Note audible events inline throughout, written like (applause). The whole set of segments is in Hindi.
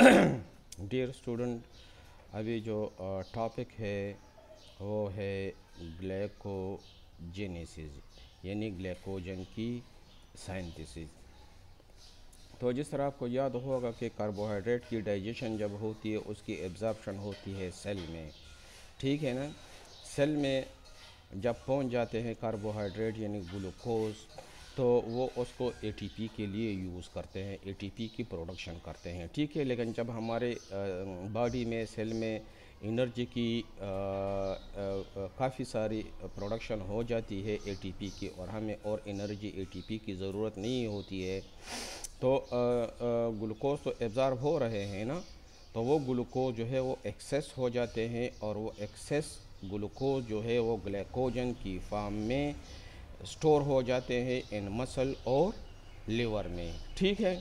डियर (coughs) स्टूडेंट अभी जो टॉपिक है वो है ग्लैकोजेनेसिस यानी ग्लैकोजन की साइंथिसिस तो जिस तरह आपको याद होगा कि कार्बोहाइड्रेट की डाइजेशन जब होती है उसकी एब्जॉर्प्शन होती है सेल में ठीक है ना सेल में जब पहुंच जाते हैं कार्बोहाइड्रेट यानी ग्लूकोज तो वो उसको ए के लिए यूज़ करते हैं ए की प्रोडक्शन करते हैं ठीक है लेकिन जब हमारे बॉडी में सेल में एनर्जी की काफ़ी सारी प्रोडक्शन हो जाती है ए की और हमें और एनर्जी ए की ज़रूरत नहीं होती है तो ग्लूकोज तो एब्ज़ार्व हो रहे हैं ना तो वो ग्लूकोज जो है वो एक्सेस हो जाते हैं और वो एक्सेस ग्लूकोज जो है वो ग्लैकोजन की फार्म में स्टोर हो जाते हैं इन मसल और लीवर में ठीक है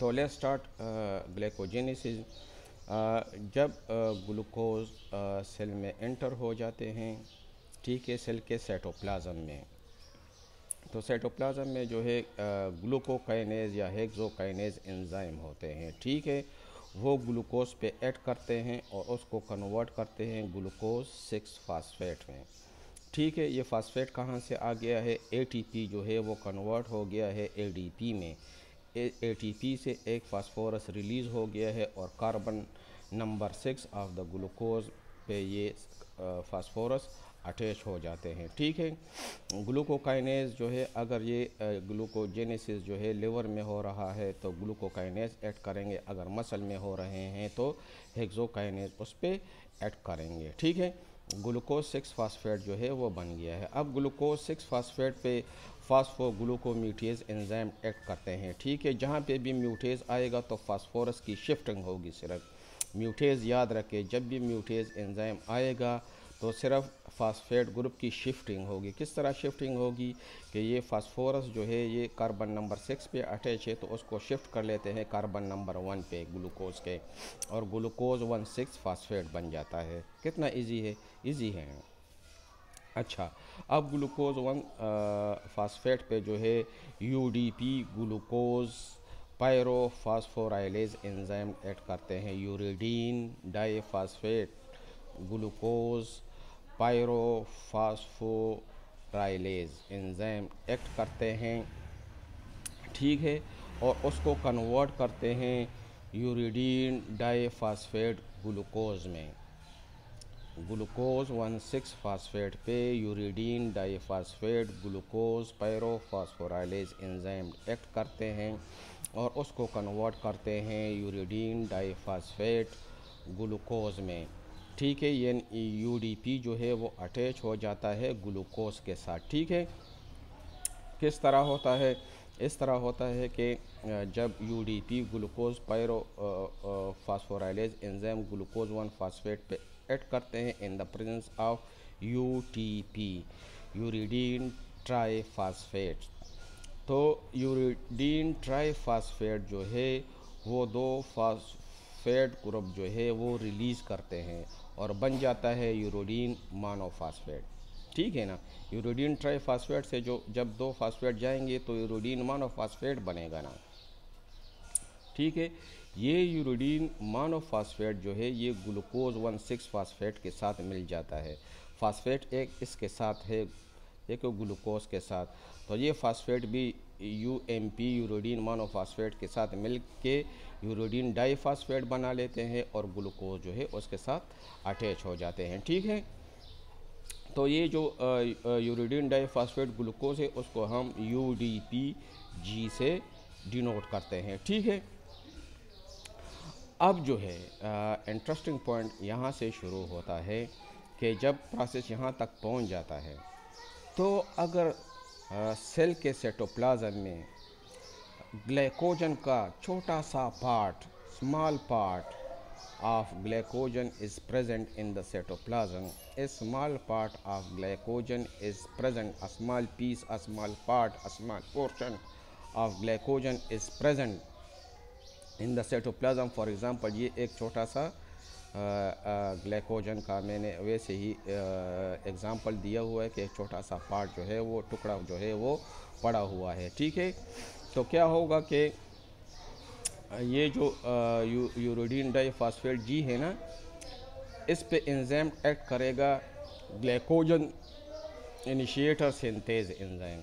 तो लेट स्टार्ट ग्लाइकोजेनेसिस जब ग्लूकोज uh, सेल uh, में एंटर हो जाते हैं ठीक है सेल के सेटोप्लाज्म में तो सेटोप्लाज्म में जो है ग्लूकोकाइनेज uh, या हेक्सोकाइनेज एंजाइम होते हैं ठीक है वो ग्लूकोज पे ऐड करते हैं और उसको कन्वर्ट करते हैं ग्लूकोज सिक्स फास्फेट में ठीक है ये फास्फेट कहाँ से आ गया है एटीपी जो है वो कन्वर्ट हो गया है एडीपी में एटीपी से एक फास्फोरस रिलीज़ हो गया है और carbon number six of the glucose पे ये फास्फोरस अटैच हो जाते हैं ठीक है ग्लूकोकाइनेज जो है अगर ये ग्लूकोजेनेसिस जो है लिवर में हो रहा है तो ग्लूकोकाइनेज ऐड करेंगे अगर मसल में हो रहे हैं तो हेक्सोकाइनेज उस पर ऐड करेंगे ठीक है ग्लूकोज सिक्स फास्फेट जो है वो बन गया है अब ग्लूकोज सिक्स फास्फेट पे फास्फो म्यूटेज एंजाइम एक्ट करते हैं ठीक है जहाँ पे भी म्यूटेज आएगा तो फास्फोरस की शिफ्टिंग होगी सिर्फ म्यूटेज याद रखें जब भी म्यूटेज एंजाइम आएगा तो सिर्फ फास्फेट ग्रुप की शिफ्टिंग होगी किस तरह शिफ्टिंग होगी कि ये फास्फोरस जो है ये कार्बन नंबर सिक्स पे अटैच है तो उसको शिफ्ट कर लेते हैं कार्बन नंबर वन पे ग्लूकोज के और ग्लूकोज वन सिक्स फास्फेट बन जाता है कितना इजी है इजी है अच्छा अब ग्लूकोज वन फास्फेट पे जो है UDP glucose pyrophosphorylase enzyme add करते हैं uridine diphosphate glucose pyrophosphorylase enzyme act करते हैं ठीक है और उसको कन्वर्ट करते हैं यूरिडीन डाईफास्फेट ग्लूकोज में ग्लूकोज वन सिक्स फास्फेट पे uridine diphosphate glucose pyrophosphorylase enzyme act करते हैं और उसको कन्वर्ट करते हैं यूरिडीन डाईफास्फेट ग्लूकोज में ठीक है ये पी जो है वो अटैच हो जाता है ग्लूकोज के साथ ठीक है किस तरह होता है इस तरह होता है कि जब you D P glucose pyrophosphorylase enzyme glucose one phosphate पे ऐड करते हैं in the presence of U T P uridine triphosphate तो यूरिडीन फास्फेट जो है वो दो फास फास्फेट ग्रुप जो है वो रिलीज़ करते हैं और बन जाता है यूरोडीन मानोफास्फेट ठीक है ना यूरोडीन ट्राईफास्फेट से जो जब दो फास्फेट जाएंगे तो यूरोडीन मानोफास्फेट बनेगा ना ठीक है ये यूरोडीन मानोफास्फेट जो है ये ग्लूकोज वन सिक्स फास्फेट के साथ मिल जाता है फास्फेट एक इसके साथ है एक ग्लूकोज के साथ तो ये फास्फेट भी U M P uridine monophosphate के साथ मिल के यूरोडीन डाईफास्फेट बना लेते हैं और ग्लूकोज जो है उसके साथ अटैच हो जाते हैं ठीक है तो ये जो यूरोडीन डाईफास्फेट ग्लूकोज है उसको हम यू डी पी जी से डिनोट करते हैं ठीक है अब जो है इंटरेस्टिंग पॉइंट यहाँ से शुरू होता है कि जब प्रोसेस यहाँ तक पहुँच जाता है तो अगर आ, सेल के सेटोप्लाजम में ग्लाइकोजन का छोटा सा part small part of glycogen is present in the cytoplasm a small part of glycogen is present a small piece a small part a small portion of glycogen is present in the cytoplasm for example ये एक छोटा सा ग्लाइकोजन का मैंने वैसे ही एग्ज़ाम्पल दिया हुआ है कि एक छोटा सा पार्ट जो है वो टुकड़ा जो है वो पड़ा हुआ है ठीक है तो क्या होगा कि ये जो यू, यूरोडीन फॉस्फेट जी है ना इस पे इंजाम एक्ट करेगा ग्लाइकोजन इनिशिएटर सिंथेज इंजाम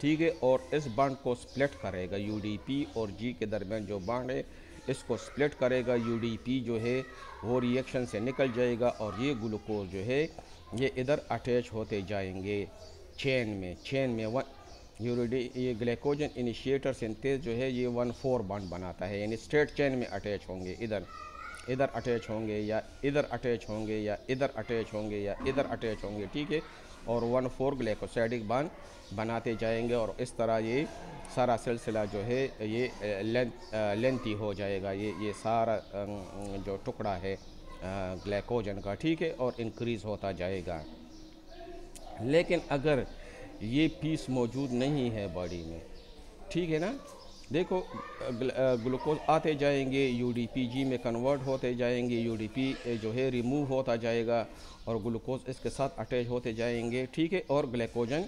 ठीक है और इस बांड को स्प्लिट करेगा यूडीपी और जी के दरमियान जो बांड है इसको स्प्लिट करेगा यूडीपी जो है वो रिएक्शन से निकल जाएगा और ये ग्लूकोज जो है ये इधर अटैच होते जाएंगे चेन में चेन में वन यूरिडी ये ग्लाइकोजन इनिशिएटर सिंथेस जो है ये वन फोर बॉन्ड बनाता है यानी स्ट्रेट चेन में अटैच होंगे इधर इधर अटैच होंगे या इधर अटैच होंगे या इधर अटैच होंगे या इधर अटैच होंगे ठीक है और वन फोर ग्लैकोसाइडिक बांध बनाते जाएंगे और इस तरह ये सारा सिलसिला जो है ये लेंथी हो जाएगा ये ये सारा जो टुकड़ा है ग्लाइकोजन का ठीक है और इंक्रीज़ होता जाएगा लेकिन अगर ये पीस मौजूद नहीं है बॉडी में ठीक है ना देखो ग्लूकोज आते जाएंगे यूडीपीजी में कन्वर्ट होते जाएंगे यूडीपी जो है रिमूव होता जाएगा और ग्लूकोज इसके साथ अटैच होते जाएंगे ठीक है और ग्लाइकोजन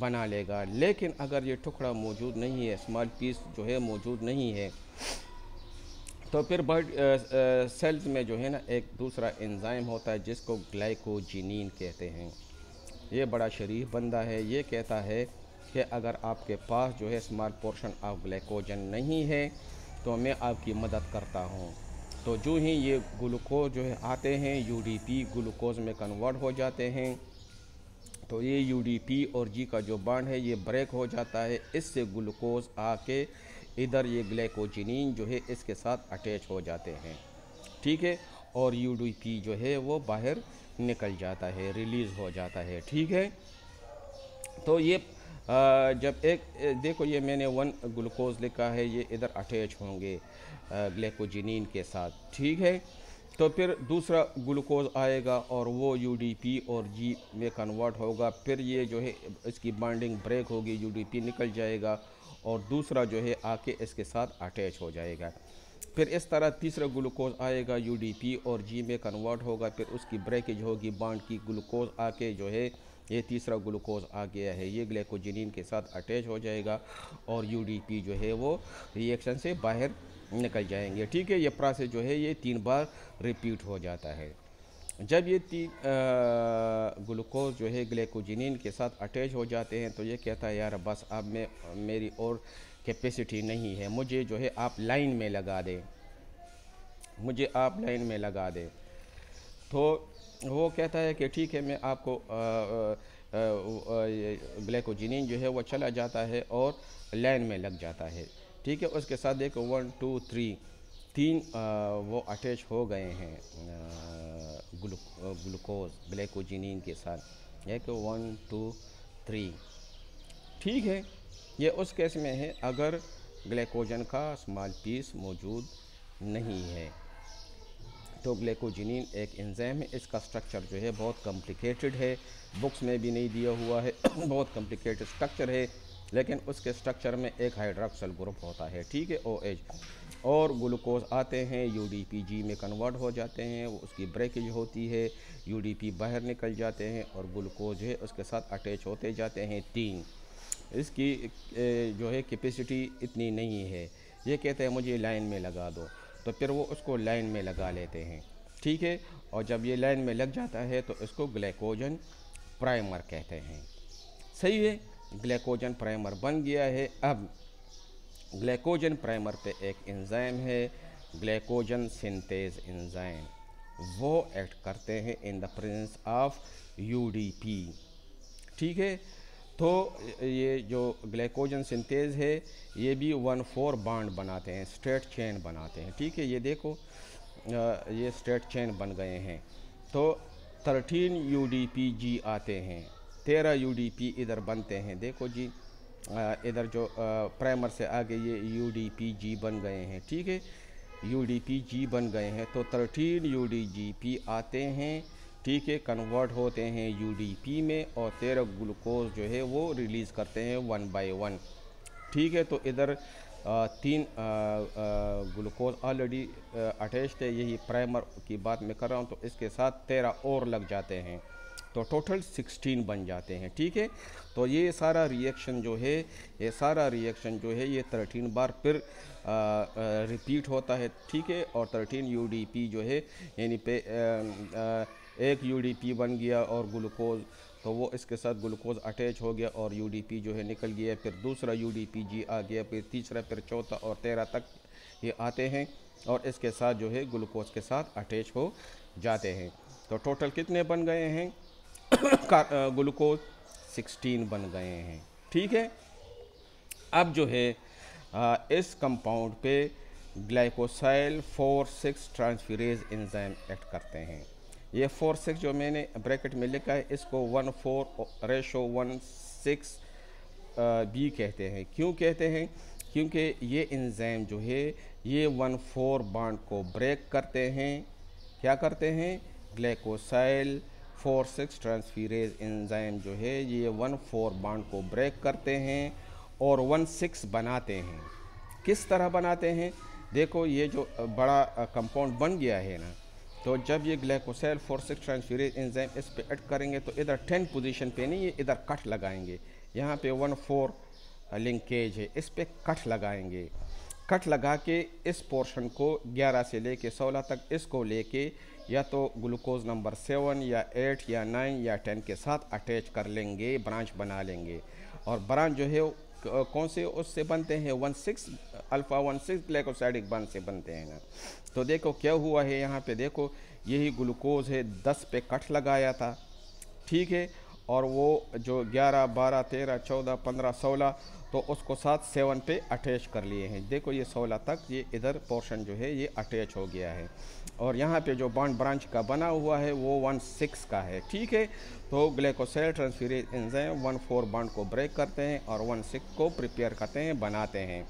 बना लेगा लेकिन अगर ये टुकड़ा मौजूद नहीं है स्मॉल पीस जो है मौजूद नहीं है तो फिर बर्ड सेल्स में जो है ना एक दूसरा एंजाइम होता है जिसको ग्लाइकोजिनिन कहते हैं ये बड़ा शरीफ बंदा है ये कहता है कि अगर आपके पास जो है स्मॉल पोर्शन ऑफ ग्लाइकोजन नहीं है तो मैं आपकी मदद करता हूँ तो जो ही ये ग्लूकोज जो है आते हैं यूडीपी ग्लूकोज में कन्वर्ट हो जाते हैं तो ये यूडीपी और जी का जो बाड है ये ब्रेक हो जाता है इससे ग्लूकोज आके इधर ये ग्लाइकोजिनिन जो है इसके साथ अटैच हो जाते हैं ठीक है और यूडीपी जो है वो बाहर निकल जाता है रिलीज़ हो जाता है ठीक है तो ये जब एक देखो ये मैंने वन ग्लूकोज लिखा है ये इधर अटैच होंगे ग्लेकोजिनिन के साथ ठीक है तो फिर दूसरा ग्लूकोज आएगा और वो यूडीपी और जी में कन्वर्ट होगा फिर ये जो है इसकी बाइंडिंग ब्रेक होगी यूडीपी निकल जाएगा और दूसरा जो है आके इसके साथ अटैच हो जाएगा फिर इस तरह तीसरा ग्लूकोज आएगा यूडीपी और जी में कन्वर्ट होगा फिर उसकी ब्रेकेज होगी बाड की ग्लूकोज आके जो है ये तीसरा ग्लूकोज आ गया है ये ग्लैकोजिन के साथ अटैच हो जाएगा और यू जो है वो रिएक्शन से बाहर निकल जाएंगे ठीक है ये प्रोसेस जो है ये तीन बार रिपीट हो जाता है जब ये तीन ग्लूकोज जो है ग्लैकोजिन के साथ अटैच हो जाते हैं तो ये कहता है यार बस अब मैं मेरी और कैपेसिटी नहीं है मुझे जो है आप लाइन में लगा दें मुझे आप लाइन में लगा दें तो वो कहता है कि ठीक है मैं आपको ग्लैकोजिनिन जो है वो चला जाता है और लाइन में लग जाता है ठीक है उसके साथ देखो वन टू थ्री तीन आ, वो अटैच हो गए हैं ग्लूकोज ग्लैकोजिनिन के साथ एक वन टू थ्री ठीक है ये उस केस में है अगर ग्लैकोजन का स्मॉल पीस मौजूद नहीं है लाइप्टोग्लेकोजिनिन एक एंजाइम है इसका स्ट्रक्चर जो है बहुत कॉम्प्लिकेटेड है बुक्स में भी नहीं दिया हुआ है (coughs) बहुत कॉम्प्लिकेटेड स्ट्रक्चर है लेकिन उसके स्ट्रक्चर में एक हाइड्रोक्सल ग्रुप होता है ठीक है ओ और ग्लूकोज आते हैं यू डी पी जी में कन्वर्ट हो जाते हैं उसकी ब्रेकेज होती है यू डी पी बाहर निकल जाते हैं और ग्लूकोज है उसके साथ अटैच होते जाते हैं तीन इसकी जो है कैपेसिटी इतनी नहीं है ये कहते हैं मुझे लाइन में लगा दो तो फिर वो उसको लाइन में लगा लेते हैं ठीक है और जब ये लाइन में लग जाता है तो इसको ग्लाइकोजन प्राइमर कहते हैं सही है ग्लाइकोजन प्राइमर बन गया है अब ग्लाइकोजन प्राइमर पे एक एंजाइम है ग्लाइकोजन सिंथेज एंजाइम वो एक्ट करते हैं in the presence of UDP ठीक है तो ये जो ग्लाइकोजन सिंथेज है ये भी वन फोर बाड बनाते हैं स्ट्रेट चेन बनाते हैं ठीक है ये देखो ये स्ट्रेट चेन बन गए हैं तो thirteen U D P G आते हैं तेरह यू डी पी इधर बनते हैं देखो जी इधर जो प्राइमर से आगे ये यू डी पी जी बन गए हैं ठीक है यू डी पी जी बन गए हैं तो thirteen U D G P आते हैं ठीक है कन्वर्ट होते हैं यूडीपी में और तेरह ग्लूकोज जो है वो रिलीज़ करते हैं वन बाय वन ठीक है तो इधर तीन ग्लूकोज ऑलरेडी अटैच है यही प्राइमर की बात मैं कर रहा हूँ तो इसके साथ तेरह और लग जाते हैं तो टोटल सिक्सटीन बन जाते हैं ठीक है तो ये सारा रिएक्शन जो है ये सारा रिएक्शन जो है ये थर्टीन बार फिर आ, आ, रिपीट होता है ठीक है और थर्टीन यूडीपी जो है यानी पे आ, आ, एक यूडीपी बन गया और ग्लूकोज़ तो वो इसके साथ ग्लूकोज अटैच हो गया और यूडीपी जो है निकल गया फिर दूसरा यूडीपी जी आ गया फिर तीसरा फिर चौथा और तेरह तक ये आते हैं और इसके साथ जो है ग्लूकोज के साथ अटैच हो जाते हैं तो टोटल कितने बन गए हैं (coughs) ग्लूकोज सिक्सटीन बन गए हैं ठीक है अब जो है आ, इस कंपाउंड पे glycosyl four six transferase enzyme act करते हैं ये फोर सिक्स जो मैंने ब्रैकेट में लिखा है इसको one four ratio one six B कहते हैं क्यों कहते हैं क्योंकि ये इंजाम जो है ये वन फोर बाड को ब्रेक करते हैं क्या करते हैं ग्लेकोसाइल फोर सिक्स ट्रांसफीरेज इंजाम जो है ये वन फोर बाड को ब्रेक करते हैं और वन सिक्स बनाते हैं किस तरह बनाते हैं देखो ये जो बड़ा कंपाउंड बन गया है ना तो जब ये ग्लाइकोसेल फोर्सिक ट्रांसफ्यूरेज एंजाइम इस पर एड करेंगे तो इधर टेन पोजीशन पे नहीं ये इधर कट लगाएंगे यहाँ पे वन फोर लिंकेज है इस पर कट लगाएंगे कट लगा के इस पोर्शन को 11 से लेके 16 तक इसको लेके या तो ग्लूकोज नंबर सेवन या एट या नाइन या टेन के साथ अटैच कर लेंगे ब्रांच बना लेंगे और ब्रांच जो है कौन से उससे बनते हैं one six alpha one six glycosidic bond से बनते हैं ना तो देखो क्या हुआ है यहाँ पे देखो यही ग्लूकोज है दस पे कट लगाया था ठीक है और वो जो 11, 12, 13, 14, 15, 16 तो उसको साथ सेवन पे अटैच कर लिए हैं देखो ये सोलह तक ये इधर पोर्शन जो है ये अटैच हो गया है और यहाँ पे जो बॉन्ड ब्रांच का बना हुआ है वो वन सिक्स का है ठीक है तो glycosyl transferase enzyme one four bond को ब्रेक करते हैं और वन सिक्स को प्रिपेयर करते हैं बनाते हैं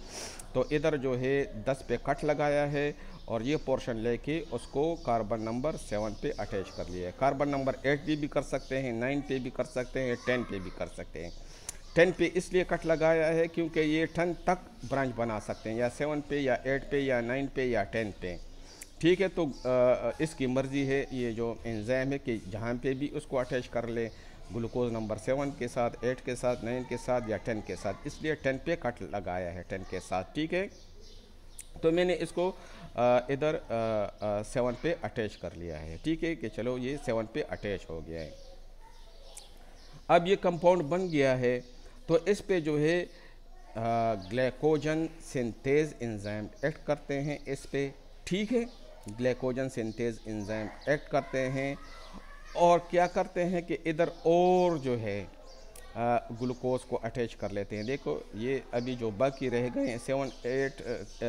तो इधर जो है दस पे कट लगाया है और ये पोर्शन लेके उसको कार्बन नंबर सेवन पे अटैच कर लिया है कार्बन नंबर एट पे भी कर सकते हैं नाइन पे भी कर सकते हैं टेन पे भी कर सकते हैं टेन पे इसलिए कट लगाया है क्योंकि ये टन तक ब्रांच बना सकते हैं या सेवन पे या एट पे या नाइन पे या टेन पे ठीक है तो इसकी मर्ज़ी है ये जो इंजाम है कि जहाँ पे भी उसको अटैच कर ले ग्लूकोज नंबर सेवन के साथ एट के साथ नाइन के साथ या टेन के साथ इसलिए टेन पे कट लगाया है टेन के साथ ठीक है तो मैंने इसको इधर सेवन पे अटैच कर लिया है ठीक है कि चलो ये सेवन पे अटैच हो गया है अब ये कंपाउंड बन गया है तो इस पे जो है ग्लैकोजन सिंथेज इंजाइम एक्ट करते हैं इस पे ठीक है ग्लैकोजन सिंथेज इंजाइम एक्ट करते हैं और क्या करते हैं कि इधर और जो है ग्लूकोज को अटैच कर लेते हैं देखो ये अभी जो बाकी रह गए हैं सेवन एट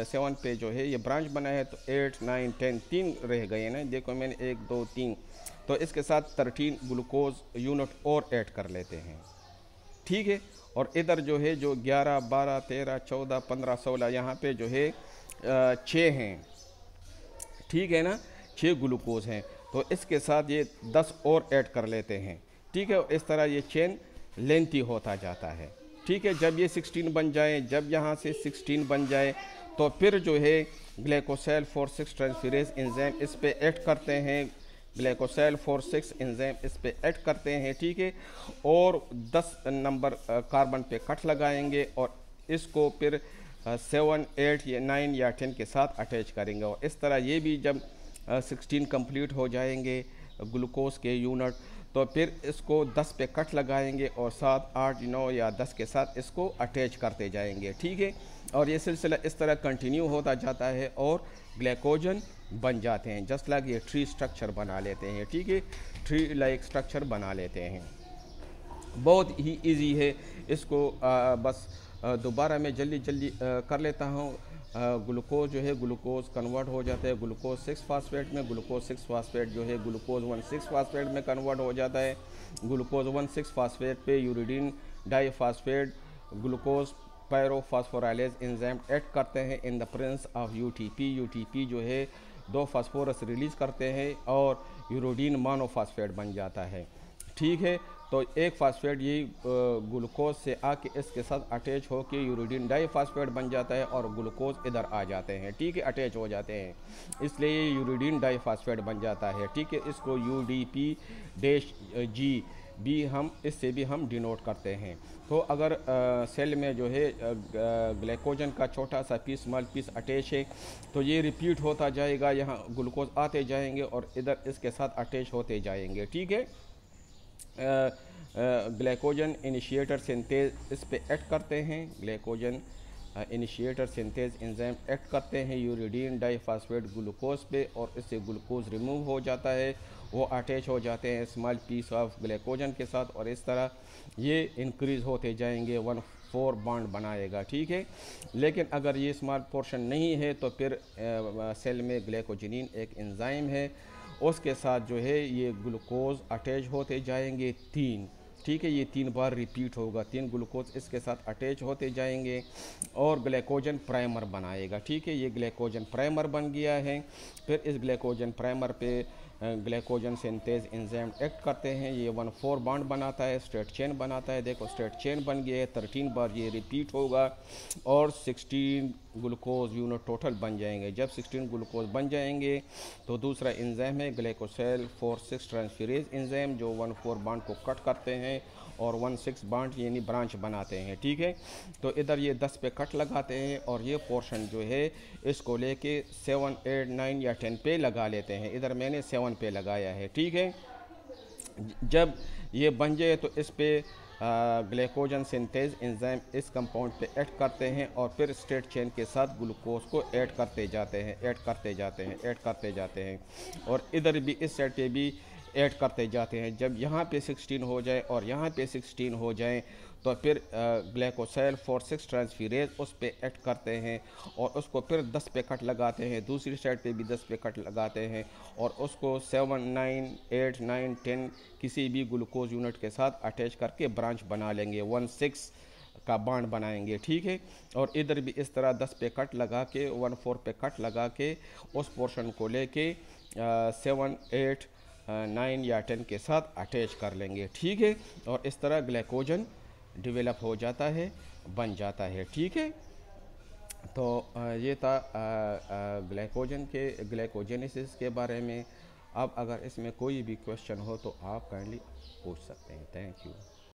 सेवन पे जो है ये ब्रांच बना है तो एट नाइन टेन तीन रह गए हैं ना देखो मैंने एक दो तीन तो इसके साथ थर्टीन ग्लूकोज यूनिट और ऐड कर लेते हैं ठीक है और इधर जो है जो ग्यारह बारह तेरह चौदह पंद्रह सोलह यहाँ पर जो है छः हैं ठीक है ना छः ग्लूकोज हैं तो इसके साथ ये दस और ऐड कर लेते हैं ठीक है इस तरह ये चेन लेंथी होता जाता है ठीक है जब ये 16 बन जाए जब यहाँ से 16 बन जाए तो फिर जो है glycosyl four six transferase enzyme इस पर एड करते हैं ग्लेकोसेल फोर सिक्स इंजैम इस पर एड करते हैं ठीक है और 10 नंबर कार्बन पे कट लगाएंगे और इसको फिर सेवन एट या नाइन या टेन के साथ अटैच करेंगे और इस तरह ये भी जब सिक्सटीन कंप्लीट हो जाएंगे ग्लूकोज के यूनिट तो फिर इसको 10 पे कट लगाएंगे और सात आठ नौ या 10 के साथ इसको अटैच करते जाएंगे ठीक है और ये सिलसिला इस तरह कंटिन्यू होता जाता है और ग्लाइकोजन बन जाते हैं जस्ट लाइक ये ट्री स्ट्रक्चर बना लेते हैं ठीक है ट्री लाइक स्ट्रक्चर बना लेते हैं बहुत ही इजी है इसको आ, बस दोबारा मैं जल्दी जल्दी कर लेता हूँ ग्लूकोज जो है ग्लूकोज कन्वर्ट हो जाता है ग्लूकोज सिक्स फास्फेट में ग्लूकोज सिक्स फास्फेट जो है ग्लूकोज वन सिक्स फास्फेट में कन्वर्ट हो जाता है ग्लूकोज वन सिक्स फास्फेट पे uridine diphosphate glucose pyrophosphorylase enzyme add करते हैं in the presence of UTP UTP जो है दो फास्फोरस रिलीज़ करते हैं और यूरोडीन मानोफासफेट बन जाता है ठीक है तो एक फास्फेट ये ग्लूकोज से आके इसके साथ अटैच हो के यूरिडीन डाई फास्फेट बन जाता है और ग्लूकोज इधर आ जाते हैं ठीक है अटैच हो जाते हैं इसलिए ये यूरिडीन डाई फास्फेट बन जाता है ठीक है इसको U D P dash G भी हम इससे भी हम डिनोट करते हैं तो अगर आ, सेल में जो है ग्लाइकोजन का छोटा सा पीस मल पीस अटैच है तो ये रिपीट होता जाएगा यहाँ ग्लूकोज आते जाएंगे और इधर इसके साथ अटैच होते जाएंगे ठीक है ग्लाइकोजन इनिशिएटर सिंथेज इस पर एक्ट करते हैं glycogen initiator synthase enzyme act करते हैं यूरिडीन डाईफास्फेट ग्लूकोज पे और इससे ग्लूकोज रिमूव हो जाता है वो अटैच हो जाते हैं स्मॉल पीस ऑफ ग्लाइकोजन के साथ और इस तरह ये इंक्रीज़ होते जाएंगे वन फोर बॉन्ड बनाएगा ठीक है लेकिन अगर ये स्मॉल पोर्शन नहीं है तो फिर आ, सेल में ग्लाइकोजनिन एक इंजाइम है उसके साथ जो है ये ग्लूकोज अटैच होते जाएंगे तीन ठीक है ये तीन बार रिपीट होगा तीन ग्लूकोज इसके साथ अटैच होते जाएंगे और ग्लाइकोजन प्राइमर बनाएगा ठीक है ये ग्लाइकोजन प्राइमर बन गया है फिर इस ग्लाइकोजन प्राइमर पे ग्लाइकोजन सिंथेज इंजाम एक्ट करते हैं ये वन फोर बॉन्ड बनाता है स्ट्रेट चेन बनाता है देखो स्ट्रेट चेन बन गया है थर्टीन बार ये रिपीट होगा और सिक्सटीन ग्लूकोज यूनिट टोटल बन जाएंगे जब सिक्सटीन ग्लूकोज बन जाएंगे तो दूसरा इंजाम है glycosyl four six transferase enzyme जो वन फोर बॉन्ड को कट करते हैं और वन सिक्स बांट यानी ब्रांच बनाते हैं ठीक है तो इधर ये दस पे कट लगाते हैं और ये पोर्शन जो है इसको लेके सेवन एट नाइन या टेन पे लगा लेते हैं इधर मैंने सेवन पे लगाया है ठीक है जब ये बन जाए तो इस पर ग्लेकोजन सिंथेज एंजाइम इस कंपाउंड पे ऐड करते हैं और फिर स्ट्रेट चेन के साथ ग्लूकोज को ऐड करते जाते हैं ऐड करते जाते हैं ऐड करते जाते हैं और इधर भी इस साइड पे भी ऐड करते जाते हैं जब यहाँ पे 16 हो जाए और यहाँ पे 16 हो जाए तो फिर ग्लैकोसेल फोर सिक्स ट्रांसफीरेज उस पर ऐड करते हैं और उसको फिर दस पे कट लगाते हैं दूसरी साइड पे भी दस पे कट लगाते हैं और उसको seven nine eight nine ten किसी भी ग्लूकोज यूनिट के साथ अटैच करके ब्रांच बना लेंगे वन सिक्स का बांड बनाएंगे ठीक है और इधर भी इस तरह दस पे कट लगा के वन फोर पे कट लगा के उस पोर्शन को लेके सेवन एट नाइन या टेन के साथ अटैच कर लेंगे ठीक है और इस तरह ग्लाइकोजन डिवेलप हो जाता है बन जाता है ठीक है तो ये था ग्लाइकोजन के ग्लाइकोजेनेसिस के बारे में अब अगर इसमें कोई भी क्वेश्चन हो तो आप काइंडली पूछ सकते हैं थैंक यू